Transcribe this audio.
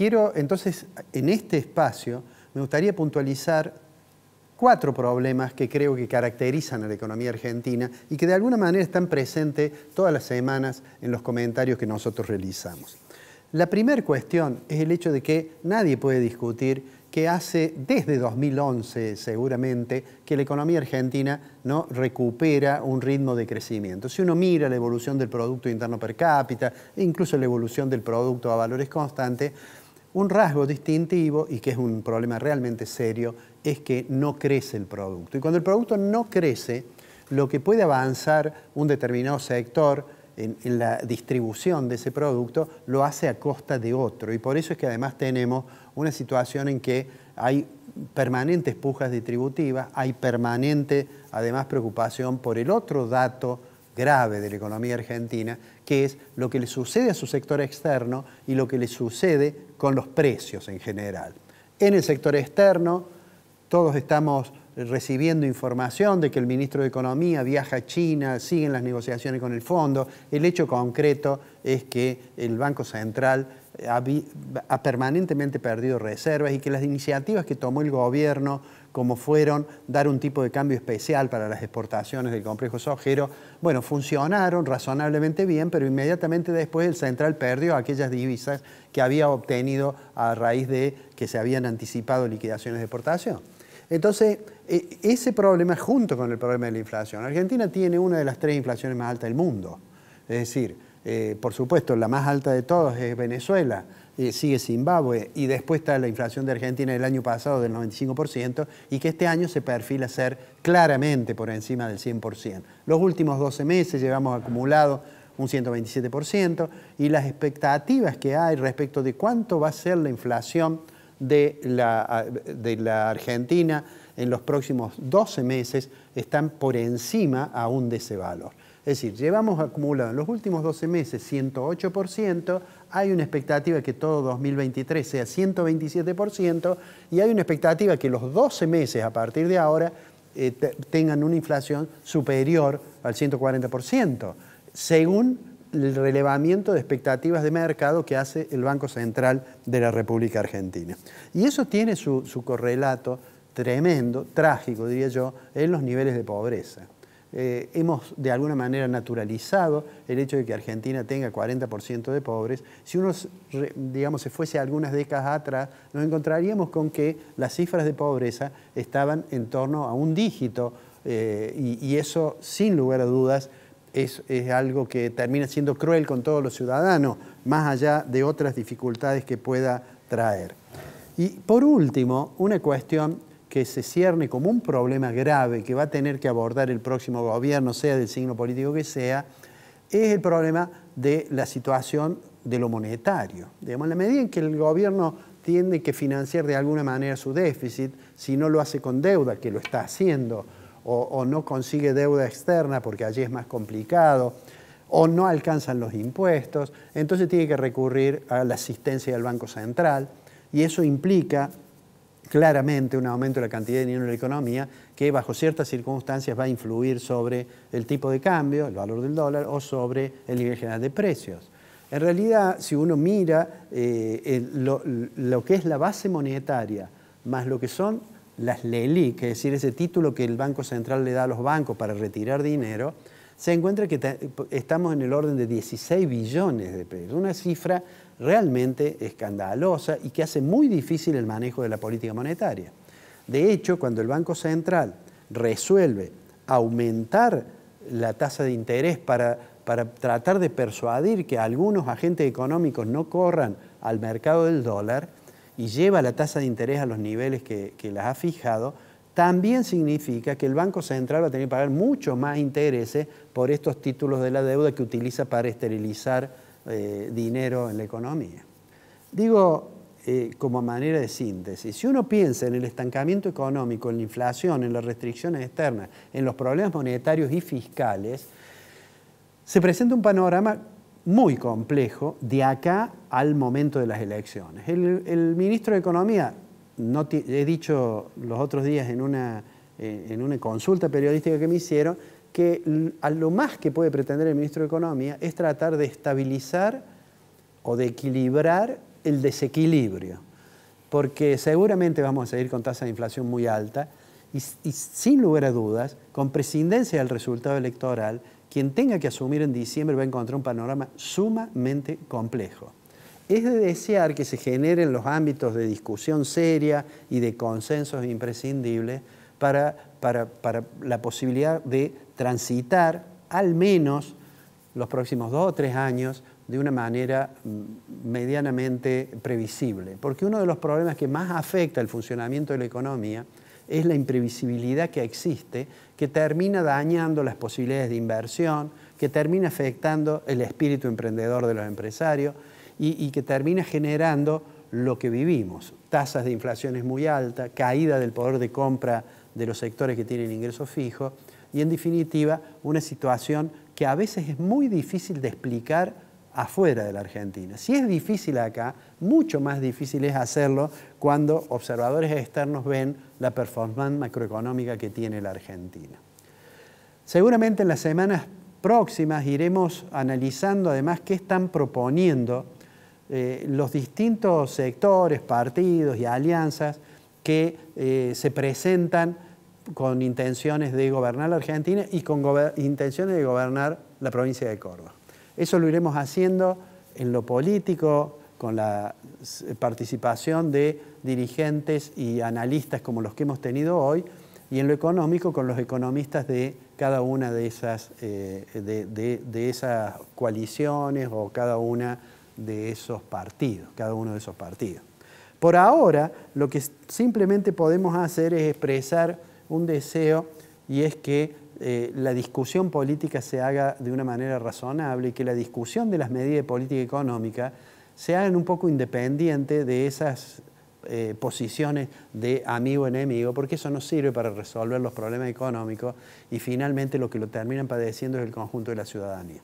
Quiero, entonces, en este espacio, me gustaría puntualizar cuatro problemas que creo que caracterizan a la economía argentina y que de alguna manera están presentes todas las semanas en los comentarios que nosotros realizamos. La primera cuestión es el hecho de que nadie puede discutir que hace desde 2011 seguramente que la economía argentina no recupera un ritmo de crecimiento. Si uno mira la evolución del Producto Interno Per cápita, e incluso la evolución del producto a valores constantes, un rasgo distintivo, y que es un problema realmente serio, es que no crece el producto. Y cuando el producto no crece, lo que puede avanzar un determinado sector en, la distribución de ese producto lo hace a costa de otro. Y por eso es que además tenemos una situación en que hay permanentes pujas distributivas, hay permanente además preocupación por el otro dato grave de la economía argentina, que es lo que le sucede a su sector externo y lo que le sucede con los precios en general. En el sector externo, todos estamos recibiendo información de que el ministro de Economía viaja a China, siguen las negociaciones con el fondo. El hecho concreto es que el Banco Central ha, permanentemente perdido reservas y que las iniciativas que tomó el gobierno como fueron dar un tipo de cambio especial para las exportaciones del complejo sojero, bueno, funcionaron razonablemente bien, pero inmediatamente después el central perdió aquellas divisas que había obtenido a raíz de que se habían anticipado liquidaciones de exportación. Entonces, e, ese problema junto con el problema de la inflación. Argentina tiene una de las tres inflaciones más altas del mundo. Es decir, eh, por supuesto, la más alta de todos es Venezuela, eh, sigue Zimbabue y después está la inflación de Argentina del año pasado del 95% y que este año se perfila ser claramente por encima del 100%. Los últimos 12 meses llevamos acumulado un 127% y las expectativas que hay respecto de cuánto va a ser la inflación de la, de la Argentina en los próximos 12 meses están por encima aún de ese valor. Es decir, llevamos acumulado en los últimos 12 meses 108%, hay una expectativa de que todo 2023 sea 127% y hay una expectativa que los 12 meses a partir de ahora eh, tengan una inflación superior al 140%, según el relevamiento de expectativas de mercado que hace el Banco Central de la República Argentina. Y eso tiene su, correlato tremendo, trágico, diría yo, en los niveles de pobreza. Eh, hemos de alguna manera naturalizado el hecho de que Argentina tenga 40% de pobres. Si uno, digamos, se fuese algunas décadas atrás, nos encontraríamos con que las cifras de pobreza estaban en torno a un dígito eh, y eso, sin lugar a dudas, es, es, algo que termina siendo cruel con todos los ciudadanos, más allá de otras dificultades que pueda traer. Y por último, una cuestión que se cierne como un problema grave que va a tener que abordar el próximo gobierno, sea del signo político que sea, es el problema de la situación de lo monetario. Digamos, en la medida en que el gobierno tiene que financiar de alguna manera su déficit, si no lo hace con deuda, que lo está haciendo, o, no consigue deuda externa porque allí es más complicado, o no alcanzan los impuestos, entonces tiene que recurrir a la asistencia del Banco Central y eso implica claramente un aumento de la cantidad de dinero en la economía que bajo ciertas circunstancias va a influir sobre el tipo de cambio, el valor del dólar o sobre el nivel general de precios. En realidad, si uno mira eh, lo, lo que es la base monetaria más lo que son las LELIC, es decir, ese título que el Banco Central le da a los bancos para retirar dinero, se encuentra que estamos en el orden de 16 billones de pesos, una cifra realmente escandalosa y que hace muy difícil el manejo de la política monetaria. De hecho, cuando el Banco Central resuelve aumentar la tasa de interés para, para tratar de persuadir que algunos agentes económicos no corran al mercado del dólar, y lleva la tasa de interés a los niveles que, las ha fijado, también significa que el Banco Central va a tener que pagar mucho más intereses por estos títulos de la deuda que utiliza para esterilizar eh, dinero en la economía. Digo, eh, como manera de síntesis, si uno piensa en el estancamiento económico, en la inflación, en las restricciones externas, en los problemas monetarios y fiscales, se presenta un panorama muy complejo de acá al momento de las elecciones. El, ministro de Economía, he dicho los otros días eh, en una, consulta periodística que me hicieron, que a lo más que puede pretender el ministro de Economía es tratar de estabilizar o de equilibrar el desequilibrio, porque seguramente vamos a seguir con tasa de inflación muy alta y sin lugar a dudas, con prescindencia del resultado electoral, quien tenga que asumir en diciembre va a encontrar un panorama sumamente complejo. Es de desear que se generen los ámbitos de discusión seria y de consensos imprescindibles para, para la posibilidad de transitar al menos los próximos dos o tres años de una manera mm, medianamente previsible. Porque uno de los problemas que más afecta el funcionamiento de la economía es la imprevisibilidad que existe, que termina dañando las posibilidades de inversión, que termina afectando el espíritu emprendedor de los empresarios y, que termina generando lo que vivimos, tasas de inflación es muy alta, caída del poder de compra de los sectores que tienen ingresos fijos y en definitiva una situación que a veces es muy difícil de explicar afuera de la Argentina. Si es difícil acá, mucho más difícil es hacerlo cuando observadores externos ven la performance macroeconómica que tiene la Argentina. Seguramente en las semanas próximas iremos analizando además qué están proponiendo eh, los distintos sectores, partidos y alianzas que eh, se presentan con intenciones de gobernar la Argentina y con intenciones de gobernar la provincia de Córdoba. Eso lo iremos haciendo en lo político, con la participación de dirigentes y analistas como los que hemos tenido hoy, y en lo económico con los economistas de cada una de esas, eh, esas coaliciones o cada una de esos partidos, cada uno de esos partidos. Por ahora, lo que simplemente podemos hacer es expresar un deseo y es que eh, la discusión política se haga de una manera razonable y que la discusión de las medidas de política económica se haga un poco independiente de esas eh, posiciones de amigo-enemigo, porque eso no sirve para resolver los problemas económicos y finalmente lo que lo terminan padeciendo es el conjunto de la ciudadanía.